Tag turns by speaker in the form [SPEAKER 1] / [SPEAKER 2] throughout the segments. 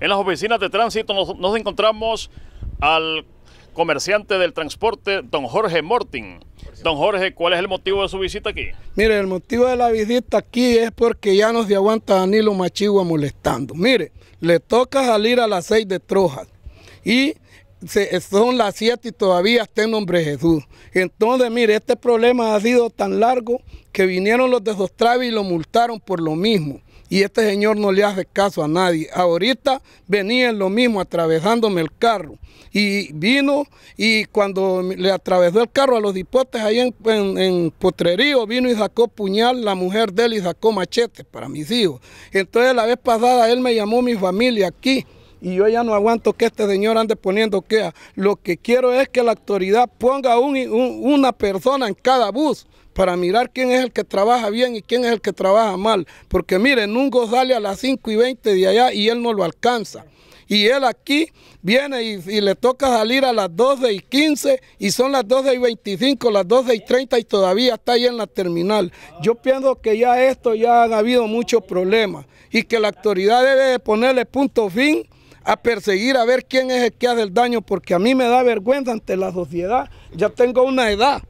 [SPEAKER 1] En las oficinas de tránsito nos, encontramos al comerciante del transporte, don Jorge Mortin. Don Jorge, ¿cuál es el motivo de su visita aquí?
[SPEAKER 2] Mire, el motivo de la visita aquí es porque ya nos de aguanta Danilo Machigua molestando. Mire, le toca salir a las seis de Trojas y son las 7 y todavía está en nombre de Jesús. Entonces, mire, este problema ha sido tan largo que vinieron los de Sostravi y lo multaron por lo mismo. Y este señor no le hace caso a nadie. Ahorita venía en lo mismo, atravesándome el carro. Y vino y cuando le atravesó el carro a los hipotes ahí en, Potrerío, vino y sacó puñal la mujer de él y sacó machete para mis hijos. Entonces la vez pasada él me llamó mi familia aquí y yo ya no aguanto que este señor ande poniendo queja. Lo que quiero es que la autoridad ponga una persona en cada bus para mirar quién es el que trabaja bien y quién es el que trabaja mal. Porque miren, Nungo sale a las 5 y 20 de allá y él no lo alcanza. Y él aquí viene y, y, le toca salir a las 12 y 15 y son las 12 y 25, las 12 y 30 y todavía está ahí en la terminal. Yo pienso que ya esto ya ha habido muchos problemas y que la autoridad debe ponerle punto fin a perseguir a ver quién es el que hace el daño, porque a mí me da vergüenza ante la sociedad. Ya tengo una edad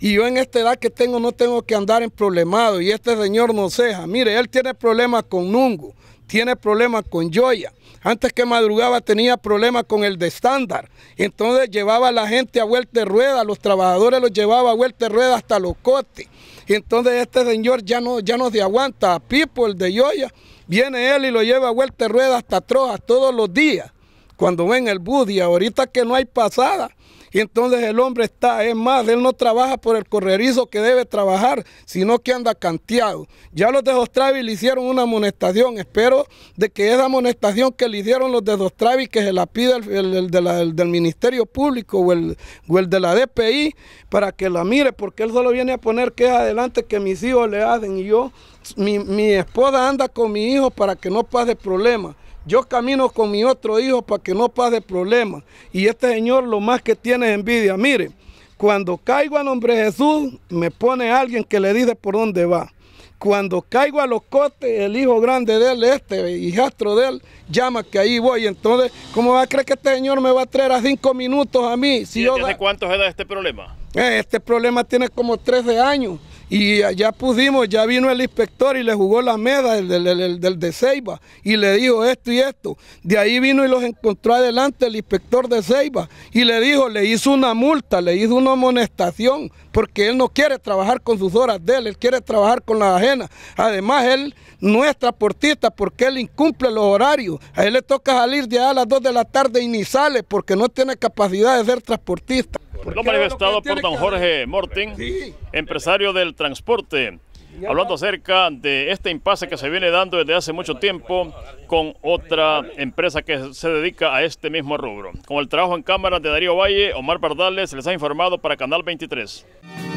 [SPEAKER 2] y yo en esta edad que tengo no tengo que andar en problemado y este señor no ceja. Mire, él tiene problemas con Nungo, tiene problemas con Joya. Antes que madrugaba tenía problemas con el de estándar. Entonces llevaba a la gente a vuelta de rueda, los trabajadores los llevaba a vuelta de rueda hasta los cotes. Entonces este señor ya no, ya no se aguanta. A Pipo, el de Joya, viene él y lo lleva a vuelta de rueda hasta Trojas todos los días. Cuando ven el bus ahorita que no hay pasada, y entonces el hombre está, es más, él no trabaja por el correrizo que debe trabajar, sino que anda canteado. Ya los de Dostravi le hicieron una amonestación. Espero de que esa amonestación que le hicieron los de Dostravi, que se la pida el, del Ministerio Público o el, de la DPI, para que la mire, porque él solo viene a poner que es adelante que mis hijos le hacen y yo mi, mi, esposa anda con mi hijo para que no pase problema. Yo camino con mi otro hijo para que no pase problema Y este señor lo más que tiene es envidia. Mire, cuando caigo a nombre de Jesús, me pone alguien que le dice por dónde va. Cuando caigo a los costes el hijo grande de él, este hijastro de él, llama que ahí voy. Entonces, ¿cómo va a creer que este señor me va a traer a cinco minutos a mí? Si ¿Y yo desde cuánto cuántos edad
[SPEAKER 1] este problema?
[SPEAKER 2] Eh, este problema tiene como 13 años. Y allá pudimos ya vino el inspector y le jugó la meda del, del de Ceiba y le dijo esto y esto. De ahí vino y los encontró adelante el inspector de Ceiba y le dijo, le hizo una multa, le hizo una amonestación, porque él no quiere trabajar con sus horas de él, él quiere trabajar con las ajenas. Además, él no es transportista porque él incumple los horarios. A él le toca salir de allá a las 2 de la tarde y ni sale porque no tiene capacidad de ser transportista. Lo
[SPEAKER 1] manifestado por don Jorge Mortin, empresario del transporte, hablando acerca de este impasse que se viene dando desde hace mucho tiempo con otra empresa que se dedica a este mismo rubro. Con el trabajo en cámara de Darío Valle, Omar Bardales les ha informado para Canal 23.